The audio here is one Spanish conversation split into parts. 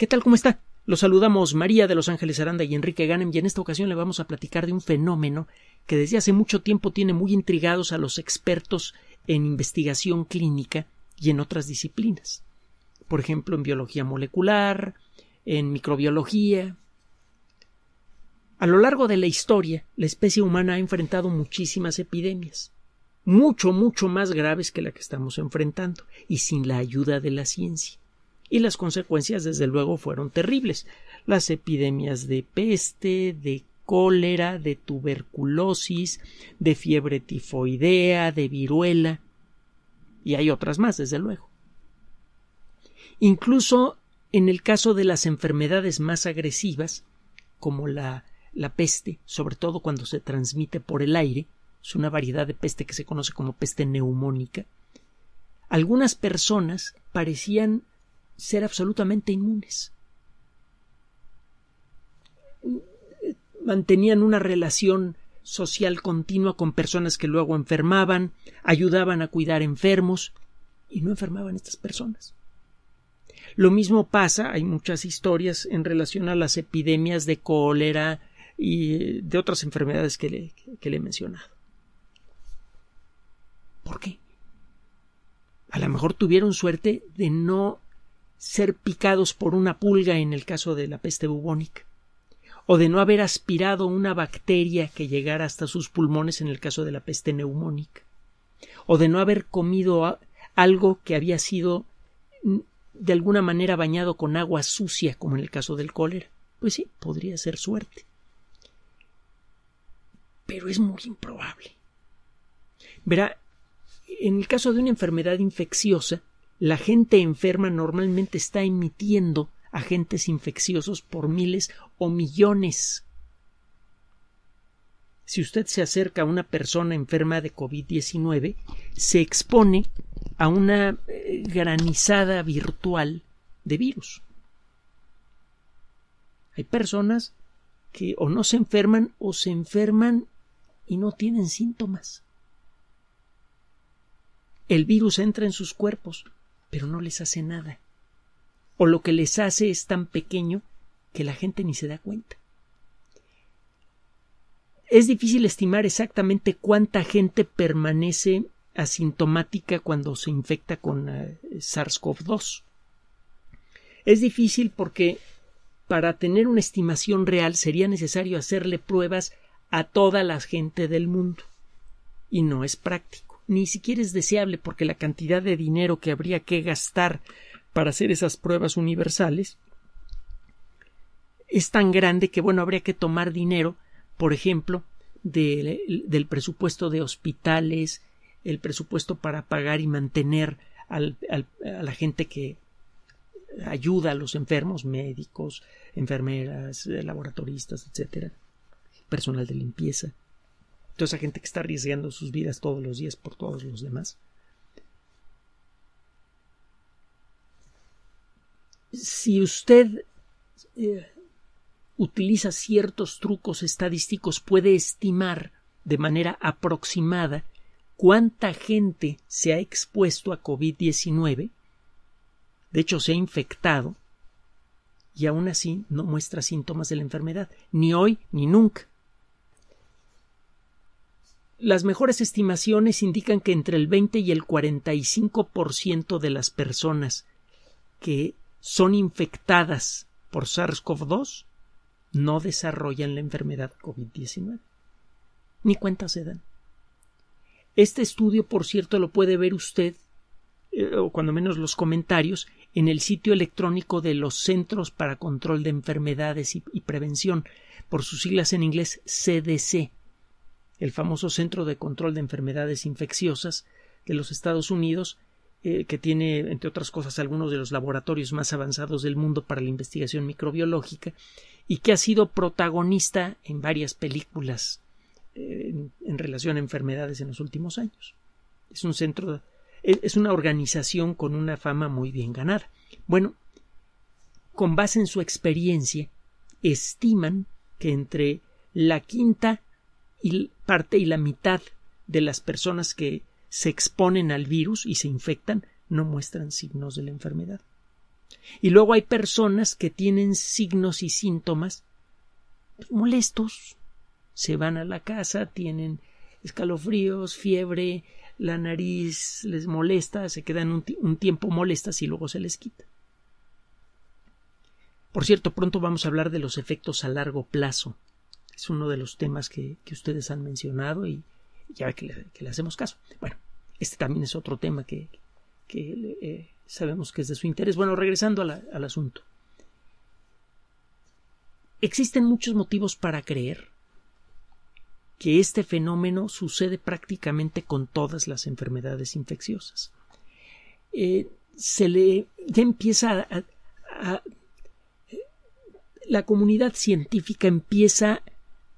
¿Qué tal? ¿Cómo está? Los saludamos María de Los Ángeles Aranda y Enrique Ganem y en esta ocasión le vamos a platicar de un fenómeno que desde hace mucho tiempo tiene muy intrigados a los expertos en investigación clínica y en otras disciplinas. Por ejemplo, en biología molecular, en microbiología. A lo largo de la historia, la especie humana ha enfrentado muchísimas epidemias, mucho, mucho más graves que la que estamos enfrentando, y sin la ayuda de la ciencia y las consecuencias desde luego fueron terribles. Las epidemias de peste, de cólera, de tuberculosis, de fiebre tifoidea, de viruela y hay otras más, desde luego. Incluso en el caso de las enfermedades más agresivas, como la, la peste, sobre todo cuando se transmite por el aire, es una variedad de peste que se conoce como peste neumónica, algunas personas parecían ser absolutamente inmunes. Mantenían una relación social continua con personas que luego enfermaban, ayudaban a cuidar enfermos y no enfermaban estas personas. Lo mismo pasa, hay muchas historias en relación a las epidemias de cólera y eh, de otras enfermedades que le, que le he mencionado. ¿Por qué? A lo mejor tuvieron suerte de no ser picados por una pulga en el caso de la peste bubónica, o de no haber aspirado una bacteria que llegara hasta sus pulmones en el caso de la peste neumónica, o de no haber comido algo que había sido mm, de alguna manera bañado con agua sucia, como en el caso del cólera. Pues sí, podría ser suerte. Pero es muy improbable. Verá, en el caso de una enfermedad infecciosa, la gente enferma normalmente está emitiendo agentes infecciosos por miles o millones. Si usted se acerca a una persona enferma de COVID-19, se expone a una eh, granizada virtual de virus. Hay personas que o no se enferman o se enferman y no tienen síntomas. El virus entra en sus cuerpos, pero no les hace nada. O lo que les hace es tan pequeño que la gente ni se da cuenta. Es difícil estimar exactamente cuánta gente permanece asintomática cuando se infecta con eh, SARS-CoV-2. Es difícil porque para tener una estimación real sería necesario hacerle pruebas a toda la gente del mundo y no es práctico ni siquiera es deseable porque la cantidad de dinero que habría que gastar para hacer esas pruebas universales es tan grande que, bueno, habría que tomar dinero, por ejemplo, del presupuesto de hospitales, el presupuesto para pagar y mantener a la gente que ayuda a los enfermos, médicos, enfermeras, eh, laboratoristas, etcétera, personal de limpieza esa gente que está arriesgando sus vidas todos los días por todos los demás. Si usted eh, utiliza ciertos trucos estadísticos, puede estimar de manera aproximada cuánta gente se ha expuesto a COVID-19, de hecho se ha infectado, y aún así no muestra síntomas de la enfermedad, ni hoy ni nunca. Las mejores estimaciones indican que entre el 20 y el 45% de las personas que son infectadas por SARS-CoV-2 no desarrollan la enfermedad COVID-19. Ni cuentas se dan. Este estudio, por cierto, lo puede ver usted, eh, o cuando menos los comentarios, en el sitio electrónico de los Centros para Control de Enfermedades y Prevención, por sus siglas en inglés CDC, el famoso Centro de Control de Enfermedades Infecciosas de los Estados Unidos, eh, que tiene, entre otras cosas, algunos de los laboratorios más avanzados del mundo para la investigación microbiológica, y que ha sido protagonista en varias películas eh, en, relación a enfermedades en los últimos años. Es un centro, es una organización con una fama muy bien ganada. Bueno, con base en su experiencia, estiman que entre la quinta y parte y la mitad de las personas que se exponen al virus y se infectan no muestran signos de la enfermedad. Y luego hay personas que tienen signos y síntomas molestos. Se van a la casa, tienen escalofríos, fiebre, la nariz les molesta, se quedan un, un tiempo molestas y luego se les quita. Por cierto, pronto vamos a hablar de los efectos a largo plazo es uno de los temas que, ustedes han mencionado y ya que le, hacemos caso. Bueno, este también es otro tema que, eh, sabemos que es de su interés. Bueno, regresando al asunto. Existen muchos motivos para creer que este fenómeno sucede prácticamente con todas las enfermedades infecciosas. Eh, se le empieza eh, la comunidad científica empieza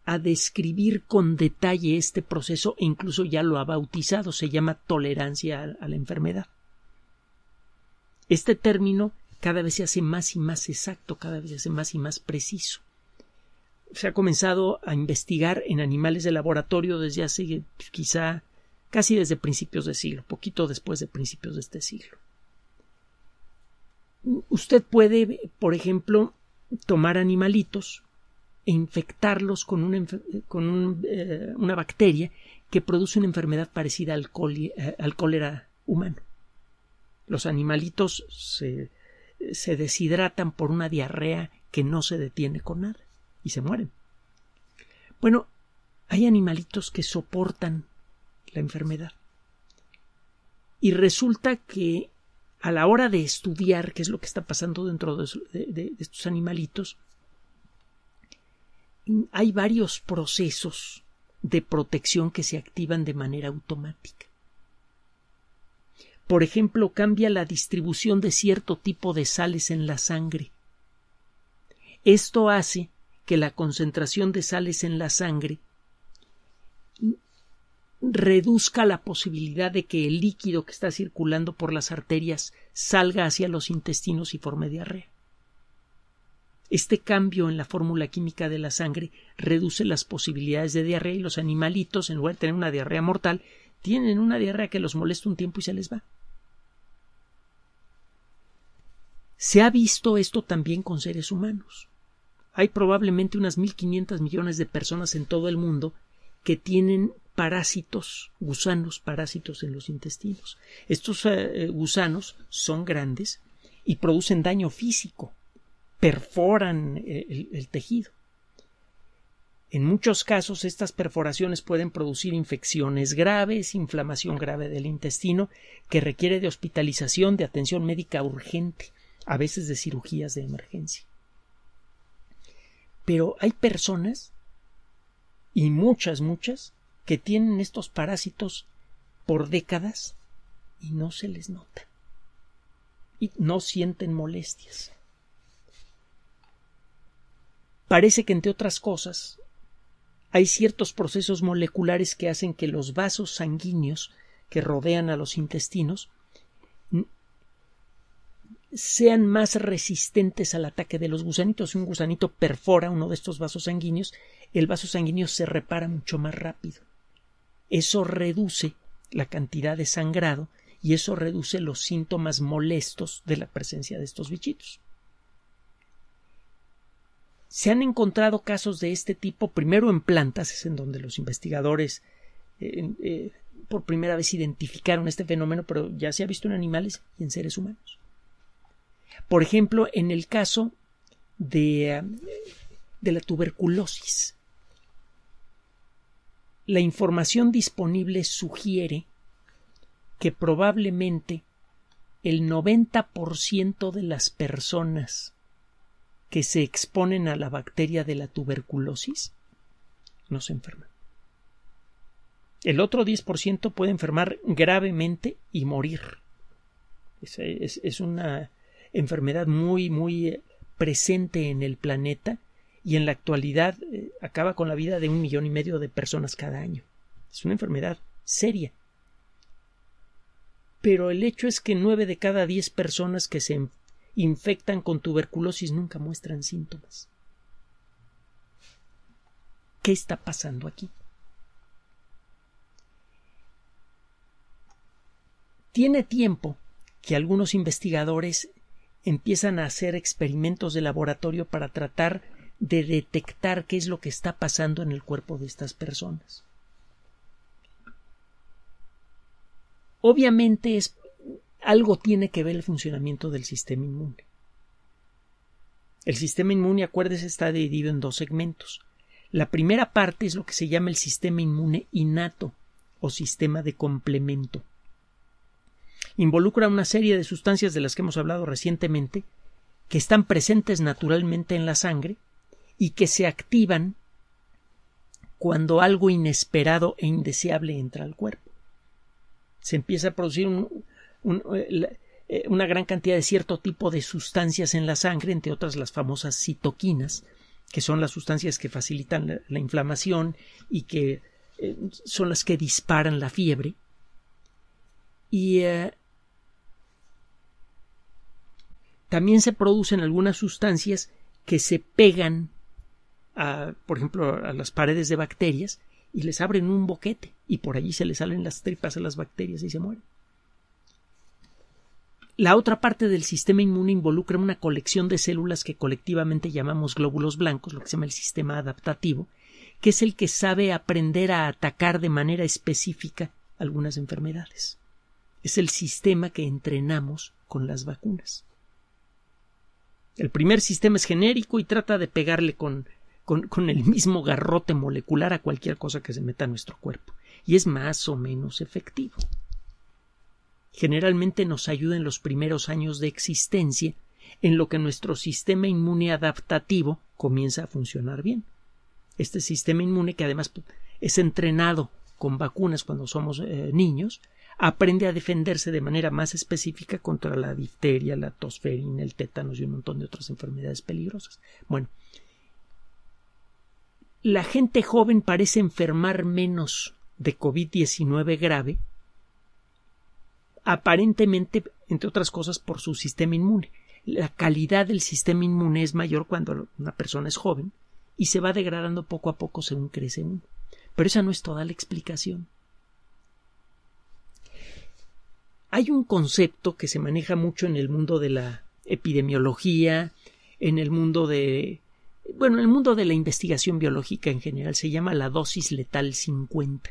a describir con detalle este proceso e incluso ya lo ha bautizado, se llama tolerancia a la enfermedad. Este término cada vez se hace más y más exacto, cada vez se hace más y más preciso. Se ha comenzado a investigar en animales de laboratorio desde hace pues, quizá casi desde principios de siglo, poquito después de principios de este siglo. Usted puede, por ejemplo, tomar animalitos e infectarlos con una, con eh, una bacteria que produce una enfermedad parecida eh, al, cólera humano. Los animalitos se, se deshidratan por una diarrea que no se detiene con nada y se mueren. Bueno, hay animalitos que soportan la enfermedad. Y resulta que a la hora de estudiar qué es lo que está pasando dentro de estos animalitos, hay varios procesos de protección que se activan de manera automática. Por ejemplo, cambia la distribución de cierto tipo de sales en la sangre. Esto hace que la concentración de sales en la sangre reduzca la posibilidad de que el líquido que está circulando por las arterias salga hacia los intestinos y forme diarrea. Este cambio en la fórmula química de la sangre reduce las posibilidades de diarrea y los animalitos, en lugar de tener una diarrea mortal, tienen una diarrea que los molesta un tiempo y se les va. Se ha visto esto también con seres humanos. Hay probablemente unas 1.500 millones de personas en todo el mundo que tienen parásitos, gusanos parásitos en los intestinos. Estos eh, gusanos son grandes y producen daño físico perforan eh, el, tejido. En muchos casos estas perforaciones pueden producir infecciones graves, inflamación grave del intestino, que requiere de hospitalización, de atención médica urgente, a veces de cirugías de emergencia. Pero hay personas, y muchas, muchas, que tienen estos parásitos por décadas y no se les nota. Y no sienten molestias. Parece que, entre otras cosas, hay ciertos procesos moleculares que hacen que los vasos sanguíneos que rodean a los intestinos sean más resistentes al ataque de los gusanitos. Si un gusanito perfora uno de estos vasos sanguíneos, el vaso sanguíneo se repara mucho más rápido. Eso reduce la cantidad de sangrado y eso reduce los síntomas molestos de la presencia de estos bichitos. Se han encontrado casos de este tipo, primero en plantas, es en donde los investigadores eh, eh, por primera vez identificaron este fenómeno, pero ya se ha visto en animales y en seres humanos. Por ejemplo, en el caso de, de la tuberculosis, la información disponible sugiere que probablemente el 90% de las personas que se exponen a la bacteria de la tuberculosis no se enferman. El otro 10% puede enfermar gravemente y morir. Es, una enfermedad muy, muy eh, presente en el planeta y en la actualidad eh, acaba con la vida de un millón y medio de personas cada año. Es una enfermedad seria. Pero el hecho es que 9 de cada 10 personas que se enferman infectan con tuberculosis nunca muestran síntomas. ¿Qué está pasando aquí? Tiene tiempo que algunos investigadores empiezan a hacer experimentos de laboratorio para tratar de detectar qué es lo que está pasando en el cuerpo de estas personas. Obviamente es algo tiene que ver el funcionamiento del sistema inmune. El sistema inmune, acuérdese, está dividido en dos segmentos. La primera parte es lo que se llama el sistema inmune innato o sistema de complemento. Involucra una serie de sustancias de las que hemos hablado recientemente que están presentes naturalmente en la sangre y que se activan cuando algo inesperado e indeseable entra al cuerpo. Se empieza a producir un, eh, eh, una gran cantidad de cierto tipo de sustancias en la sangre, entre otras las famosas citoquinas, que son las sustancias que facilitan la, inflamación y que eh, son las que disparan la fiebre. Y también se producen algunas sustancias que se pegan, por ejemplo, a las paredes de bacterias y les abren un boquete y por allí se les salen las tripas a las bacterias y se mueren. La otra parte del sistema inmune involucra una colección de células que colectivamente llamamos glóbulos blancos, lo que se llama el sistema adaptativo, que es el que sabe aprender a atacar de manera específica algunas enfermedades. Es el sistema que entrenamos con las vacunas. El primer sistema es genérico y trata de pegarle con, con, el mismo garrote molecular a cualquier cosa que se meta a nuestro cuerpo. Y es más o menos efectivo generalmente nos ayuda en los primeros años de existencia, en lo que nuestro sistema inmune adaptativo comienza a funcionar bien. Este sistema inmune, que además es entrenado con vacunas cuando somos eh, niños, aprende a defenderse de manera más específica contra la difteria, la tosferina, el tétanos y un montón de otras enfermedades peligrosas. Bueno, la gente joven parece enfermar menos de COVID-19 grave aparentemente, entre otras cosas, por su sistema inmune. La calidad del sistema inmune es mayor cuando una persona es joven y se va degradando poco a poco según crece uno. Pero esa no es toda la explicación. Hay un concepto que se maneja mucho en el mundo de la epidemiología, en el mundo de bueno, en el mundo de la investigación biológica en general se llama la dosis letal 50.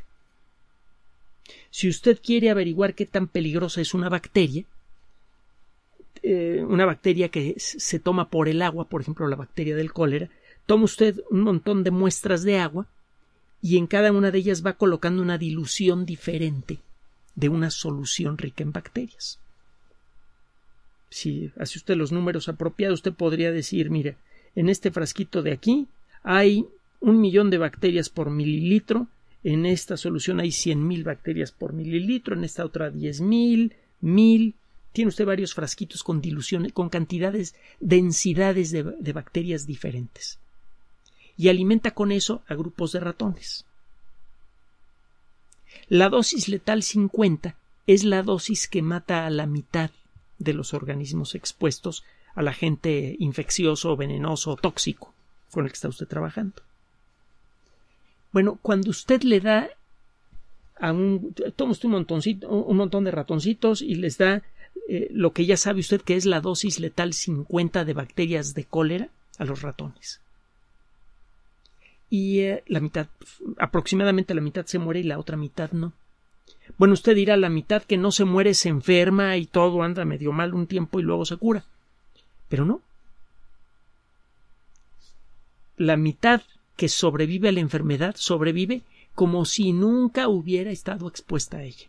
Si usted quiere averiguar qué tan peligrosa es una bacteria, eh, una bacteria que se toma por el agua, por ejemplo la bacteria del cólera, toma usted un montón de muestras de agua y en cada una de ellas va colocando una dilución diferente de una solución rica en bacterias. Si hace usted los números apropiados, usted podría decir, mire, en este frasquito de aquí hay un millón de bacterias por mililitro en esta solución hay 100.000 bacterias por mililitro, en esta otra 10.000, 1.000. Tiene usted varios frasquitos con diluciones, con cantidades, densidades de, bacterias diferentes. Y alimenta con eso a grupos de ratones. La dosis letal 50 es la dosis que mata a la mitad de los organismos expuestos al agente infeccioso, venenoso, o tóxico con el que está usted trabajando. Bueno, cuando usted le da a un, toma usted un montoncito, un montón de ratoncitos y les da eh, lo que ya sabe usted que es la dosis letal 50 de bacterias de cólera a los ratones. Y eh, la mitad, aproximadamente la mitad se muere y la otra mitad no. Bueno, usted dirá la mitad que no se muere se enferma y todo anda medio mal un tiempo y luego se cura. Pero no. La mitad que sobrevive a la enfermedad sobrevive como si nunca hubiera estado expuesta a ella.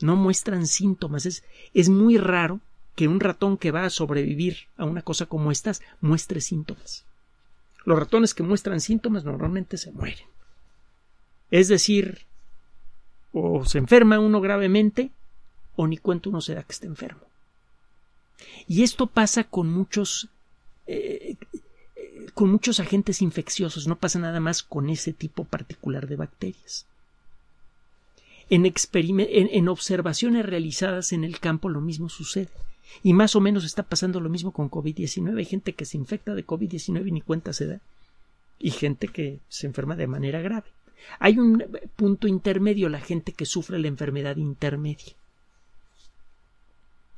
No muestran síntomas. Es, es muy raro que un ratón que va a sobrevivir a una cosa como estas muestre síntomas. Los ratones que muestran síntomas normalmente se mueren. Es decir, o se enferma uno gravemente, o ni cuenta uno se da que está enfermo. Y esto pasa con muchos eh, con muchos agentes infecciosos, no pasa nada más con ese tipo particular de bacterias. En, observaciones realizadas en el campo lo mismo sucede. Y más o menos está pasando lo mismo con COVID-19. Hay gente que se infecta de COVID-19 y ni cuenta se da. Y gente que se enferma de manera grave. Hay un punto intermedio, la gente que sufre la enfermedad intermedia.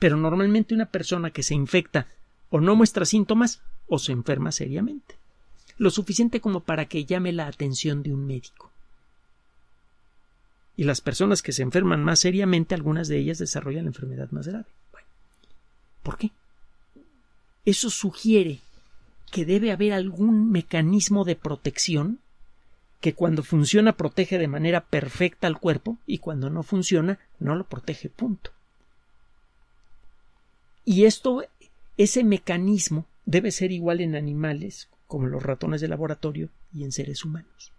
Pero normalmente una persona que se infecta o no muestra síntomas o se enferma seriamente, lo suficiente como para que llame la atención de un médico. Y las personas que se enferman más seriamente, algunas de ellas desarrollan la enfermedad más grave. ¿Por qué? Eso sugiere que debe haber algún mecanismo de protección que cuando funciona protege de manera perfecta al cuerpo y cuando no funciona no lo protege punto. Y esto ese mecanismo debe ser igual en animales, como los ratones de laboratorio, y en seres humanos.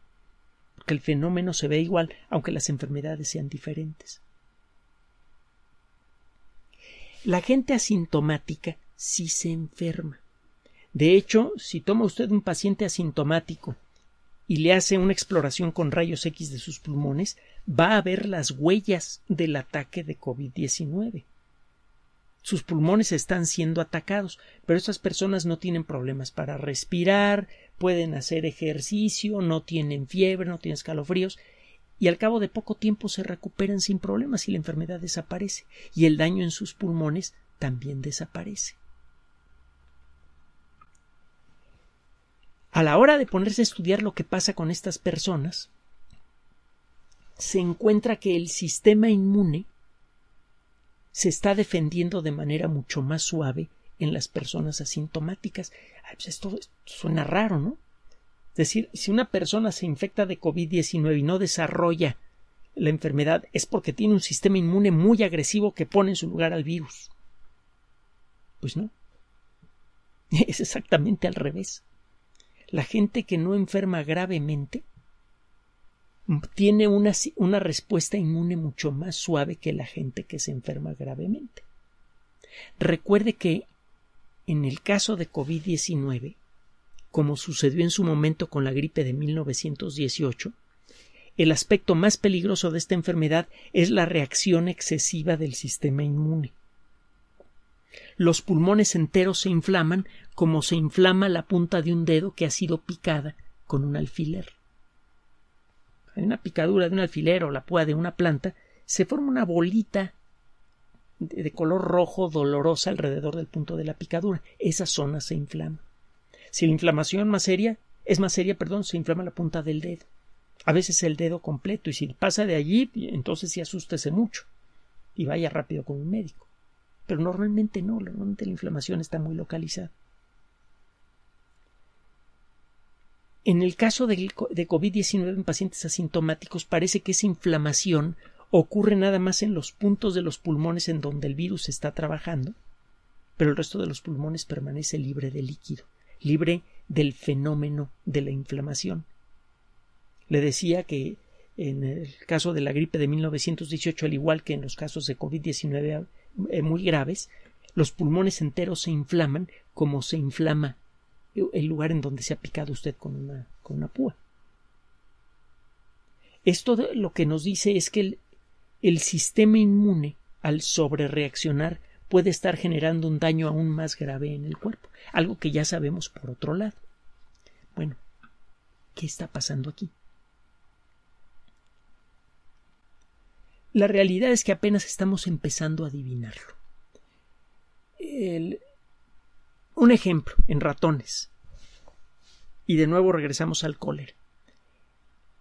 Porque el fenómeno se ve igual, aunque las enfermedades sean diferentes. La gente asintomática sí se enferma. De hecho, si toma usted un paciente asintomático y le hace una exploración con rayos X de sus pulmones, va a ver las huellas del ataque de COVID-19 sus pulmones están siendo atacados, pero estas personas no tienen problemas para respirar, pueden hacer ejercicio, no tienen fiebre, no tienen escalofríos, y al cabo de poco tiempo se recuperan sin problemas y la enfermedad desaparece, y el daño en sus pulmones también desaparece. A la hora de ponerse a estudiar lo que pasa con estas personas, se encuentra que el sistema inmune se está defendiendo de manera mucho más suave en las personas asintomáticas. Pues esto, suena raro, ¿no? Es decir, si una persona se infecta de COVID-19 y no desarrolla la enfermedad es porque tiene un sistema inmune muy agresivo que pone en su lugar al virus. Pues no. Es exactamente al revés. La gente que no enferma gravemente tiene una, respuesta inmune mucho más suave que la gente que se enferma gravemente. Recuerde que en el caso de COVID-19, como sucedió en su momento con la gripe de 1918, el aspecto más peligroso de esta enfermedad es la reacción excesiva del sistema inmune. Los pulmones enteros se inflaman como se inflama la punta de un dedo que ha sido picada con un alfiler en una picadura de un alfiler o la púa de una planta, se forma una bolita de, color rojo dolorosa alrededor del punto de la picadura. Esa zona se inflama. Si la inflamación más seria, es más seria, perdón, se inflama la punta del dedo. A veces el dedo completo, y si pasa de allí, entonces sí asustese mucho y vaya rápido con un médico. Pero normalmente no, normalmente la inflamación está muy localizada. En el caso de COVID-19 en pacientes asintomáticos parece que esa inflamación ocurre nada más en los puntos de los pulmones en donde el virus está trabajando, pero el resto de los pulmones permanece libre de líquido, libre del fenómeno de la inflamación. Le decía que en el caso de la gripe de 1918, al igual que en los casos de COVID-19 eh, muy graves, los pulmones enteros se inflaman como se inflama el lugar en donde se ha picado usted con una, púa. Esto lo que nos dice es que el, el sistema inmune, al sobrereaccionar, puede estar generando un daño aún más grave en el cuerpo, algo que ya sabemos por otro lado. Bueno, ¿qué está pasando aquí? La realidad es que apenas estamos empezando a adivinarlo. El, un ejemplo, en ratones. Y de nuevo regresamos al cólera.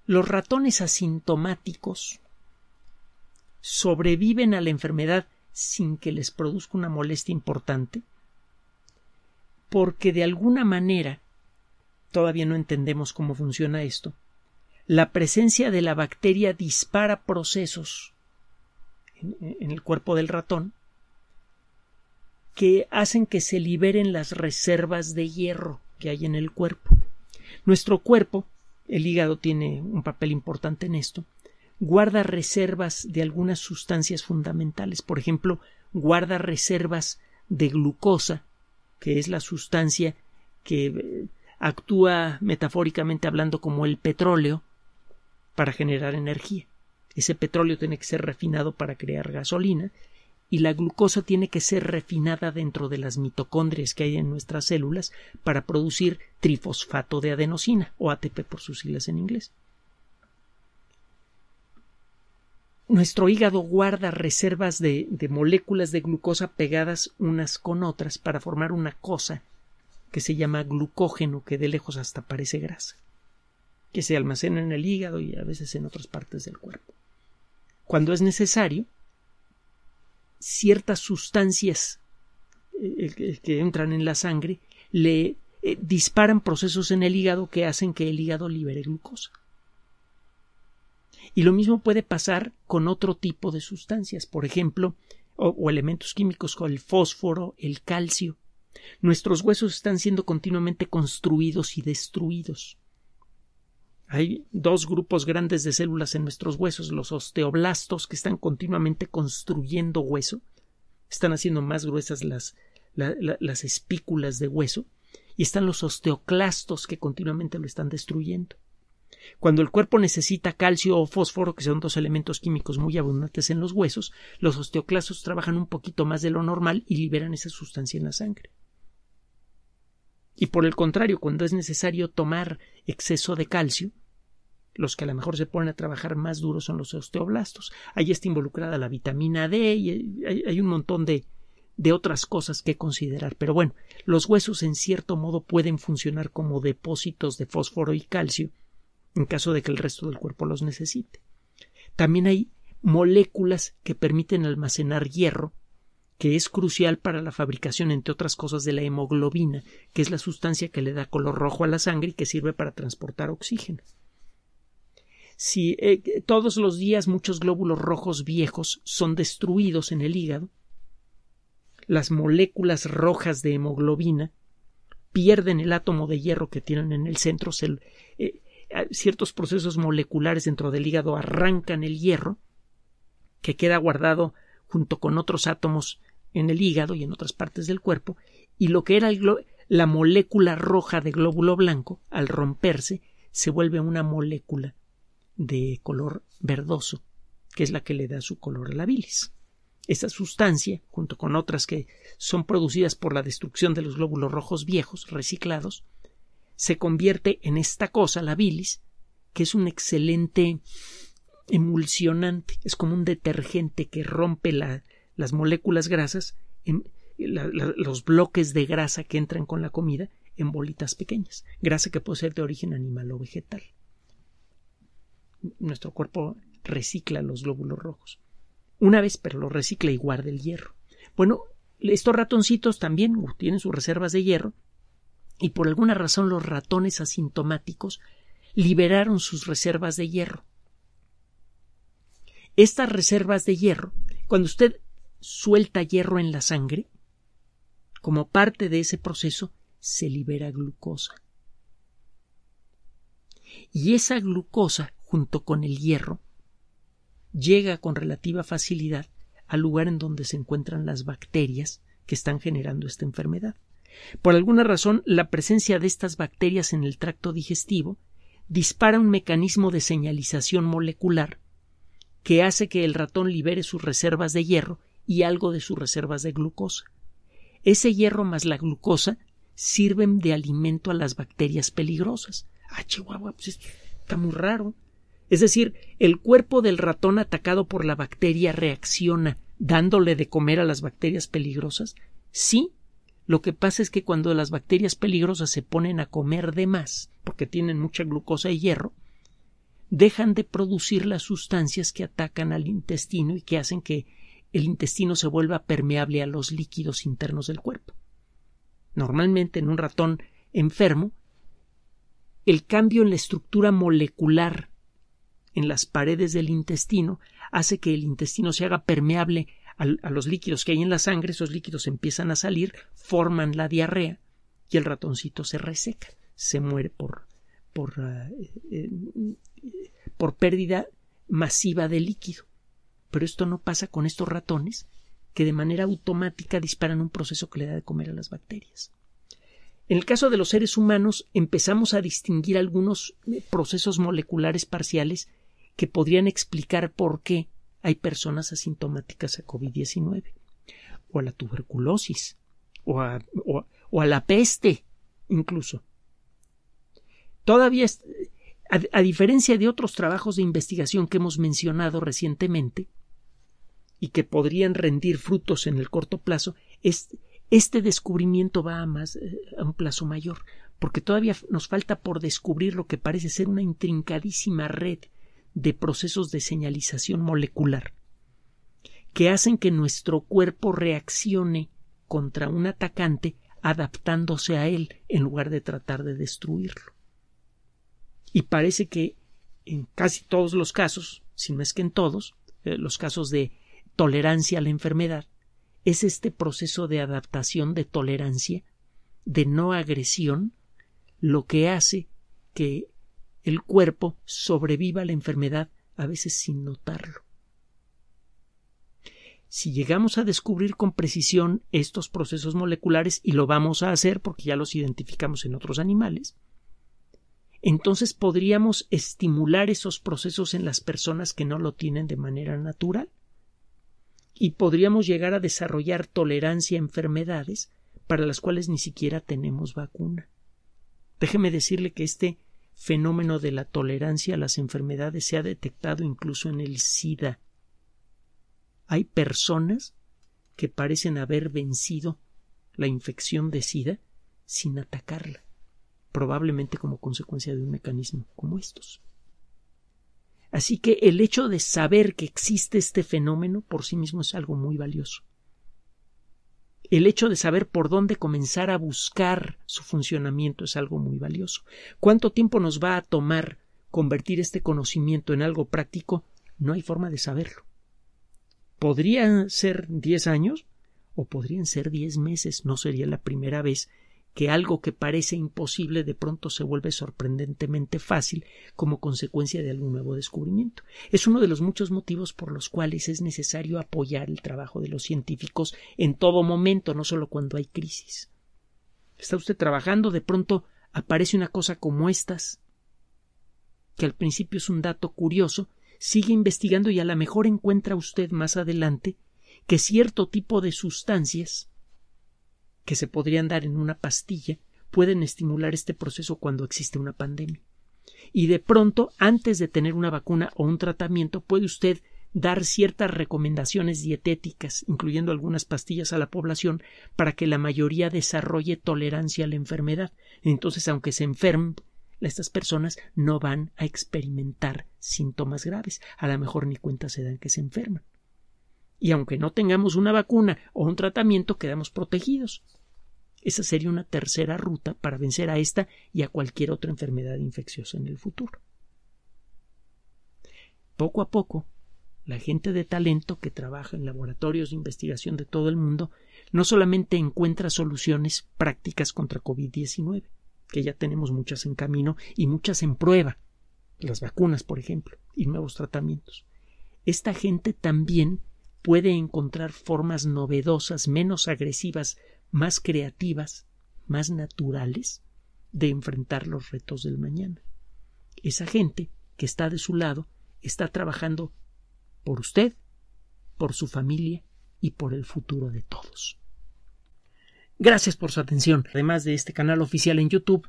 Los ratones asintomáticos sobreviven a la enfermedad sin que les produzca una molestia importante, porque de alguna manera, todavía no entendemos cómo funciona esto, la presencia de la bacteria dispara procesos en, el cuerpo del ratón que hacen que se liberen las reservas de hierro que hay en el cuerpo. Nuestro cuerpo, el hígado tiene un papel importante en esto, guarda reservas de algunas sustancias fundamentales. Por ejemplo, guarda reservas de glucosa, que es la sustancia que eh, actúa metafóricamente hablando como el petróleo para generar energía. Ese petróleo tiene que ser refinado para crear gasolina y la glucosa tiene que ser refinada dentro de las mitocondrias que hay en nuestras células para producir trifosfato de adenosina o ATP por sus siglas en inglés. Nuestro hígado guarda reservas de, de moléculas de glucosa pegadas unas con otras para formar una cosa que se llama glucógeno, que de lejos hasta parece grasa, que se almacena en el hígado y a veces en otras partes del cuerpo. Cuando es necesario, ciertas sustancias eh, que entran en la sangre le eh, disparan procesos en el hígado que hacen que el hígado libere glucosa. Y lo mismo puede pasar con otro tipo de sustancias, por ejemplo, o elementos químicos como el fósforo, el calcio. Nuestros huesos están siendo continuamente construidos y destruidos. Hay dos grupos grandes de células en nuestros huesos, los osteoblastos que están continuamente construyendo hueso, están haciendo más gruesas las, las espículas de hueso, y están los osteoclastos que continuamente lo están destruyendo. Cuando el cuerpo necesita calcio o fósforo, que son dos elementos químicos muy abundantes en los huesos, los osteoclastos trabajan un poquito más de lo normal y liberan esa sustancia en la sangre. Y por el contrario, cuando es necesario tomar exceso de calcio, los que a lo mejor se ponen a trabajar más duro son los osteoblastos. Ahí está involucrada la vitamina D y hay, hay un montón de, de otras cosas que considerar. Pero bueno, los huesos en cierto modo pueden funcionar como depósitos de fósforo y calcio en caso de que el resto del cuerpo los necesite. También hay moléculas que permiten almacenar hierro, que es crucial para la fabricación, entre otras cosas, de la hemoglobina, que es la sustancia que le da color rojo a la sangre y que sirve para transportar oxígeno si eh, todos los días muchos glóbulos rojos viejos son destruidos en el hígado, las moléculas rojas de hemoglobina pierden el átomo de hierro que tienen en el centro, eh, ciertos procesos moleculares dentro del hígado arrancan el hierro que queda guardado junto con otros átomos en el hígado y en otras partes del cuerpo, y lo que era la molécula roja de glóbulo blanco, al romperse, se vuelve una molécula de color verdoso, que es la que le da su color a la bilis. Esta sustancia, junto con otras que son producidas por la destrucción de los glóbulos rojos viejos, reciclados, se convierte en esta cosa, la bilis, que es un excelente emulsionante, es como un detergente que rompe las moléculas grasas, en, los bloques de grasa que entran con la comida en bolitas pequeñas, grasa que puede ser de origen animal o vegetal nuestro cuerpo recicla los glóbulos rojos. Una vez, pero lo recicla y guarda el hierro. Bueno, estos ratoncitos también tienen sus reservas de hierro y por alguna razón los ratones asintomáticos liberaron sus reservas de hierro. Estas reservas de hierro, cuando usted suelta hierro en la sangre, como parte de ese proceso se libera glucosa. Y esa glucosa junto con el hierro, llega con relativa facilidad al lugar en donde se encuentran las bacterias que están generando esta enfermedad. Por alguna razón, la presencia de estas bacterias en el tracto digestivo dispara un mecanismo de señalización molecular que hace que el ratón libere sus reservas de hierro y algo de sus reservas de glucosa. Ese hierro más la glucosa sirven de alimento a las bacterias peligrosas. Ah, Chihuahua, pues, está muy raro. Es decir, el cuerpo del ratón atacado por la bacteria reacciona dándole de comer a las bacterias peligrosas. Sí, lo que pasa es que cuando las bacterias peligrosas se ponen a comer de más, porque tienen mucha glucosa y hierro, dejan de producir las sustancias que atacan al intestino y que hacen que el intestino se vuelva permeable a los líquidos internos del cuerpo. Normalmente en un ratón enfermo, el cambio en la estructura molecular en las paredes del intestino hace que el intestino se haga permeable a, los líquidos que hay en la sangre, esos líquidos empiezan a salir, forman la diarrea y el ratoncito se reseca, se muere por, por, eh, eh, por pérdida masiva de líquido. Pero esto no pasa con estos ratones que de manera automática disparan un proceso que le da de comer a las bacterias. En el caso de los seres humanos empezamos a distinguir algunos eh, procesos moleculares parciales que podrían explicar por qué hay personas asintomáticas a COVID-19 o a la tuberculosis o a, la peste incluso. Todavía, a, diferencia de otros trabajos de investigación que hemos mencionado recientemente y que podrían rendir frutos en el corto plazo, este descubrimiento va a, más, eh, a un plazo mayor, porque todavía nos falta por descubrir lo que parece ser una intrincadísima red de procesos de señalización molecular que hacen que nuestro cuerpo reaccione contra un atacante adaptándose a él en lugar de tratar de destruirlo. Y parece que en casi todos los casos, si no es que en todos, eh, los casos de tolerancia a la enfermedad, es este proceso de adaptación de tolerancia, de no agresión, lo que hace que el cuerpo sobreviva a la enfermedad a veces sin notarlo. Si llegamos a descubrir con precisión estos procesos moleculares, y lo vamos a hacer porque ya los identificamos en otros animales, entonces podríamos estimular esos procesos en las personas que no lo tienen de manera natural y podríamos llegar a desarrollar tolerancia a enfermedades para las cuales ni siquiera tenemos vacuna. Déjeme decirle que este fenómeno de la tolerancia a las enfermedades se ha detectado incluso en el SIDA. Hay personas que parecen haber vencido la infección de SIDA sin atacarla, probablemente como consecuencia de un mecanismo como estos. Así que el hecho de saber que existe este fenómeno por sí mismo es algo muy valioso. El hecho de saber por dónde comenzar a buscar su funcionamiento es algo muy valioso. ¿Cuánto tiempo nos va a tomar convertir este conocimiento en algo práctico? No hay forma de saberlo. Podrían ser diez años o podrían ser diez meses. No sería la primera vez que algo que parece imposible de pronto se vuelve sorprendentemente fácil como consecuencia de algún nuevo descubrimiento. Es uno de los muchos motivos por los cuales es necesario apoyar el trabajo de los científicos en todo momento, no solo cuando hay crisis. Está usted trabajando, de pronto aparece una cosa como estas, que al principio es un dato curioso, sigue investigando y a lo mejor encuentra usted más adelante que cierto tipo de sustancias que se podrían dar en una pastilla pueden estimular este proceso cuando existe una pandemia. Y de pronto, antes de tener una vacuna o un tratamiento, puede usted dar ciertas recomendaciones dietéticas, incluyendo algunas pastillas a la población, para que la mayoría desarrolle tolerancia a la enfermedad. Entonces, aunque se enfermen, estas personas no van a experimentar síntomas graves. A lo mejor ni cuenta se dan que se enferman y aunque no tengamos una vacuna o un tratamiento, quedamos protegidos. Esa sería una tercera ruta para vencer a esta y a cualquier otra enfermedad infecciosa en el futuro. Poco a poco, la gente de talento que trabaja en laboratorios de investigación de todo el mundo no solamente encuentra soluciones prácticas contra COVID-19, que ya tenemos muchas en camino y muchas en prueba, las vacunas, por ejemplo, y nuevos tratamientos. Esta gente también puede encontrar formas novedosas, menos agresivas, más creativas, más naturales de enfrentar los retos del mañana. Esa gente que está de su lado está trabajando por usted, por su familia y por el futuro de todos. Gracias por su atención. Además de este canal oficial en YouTube,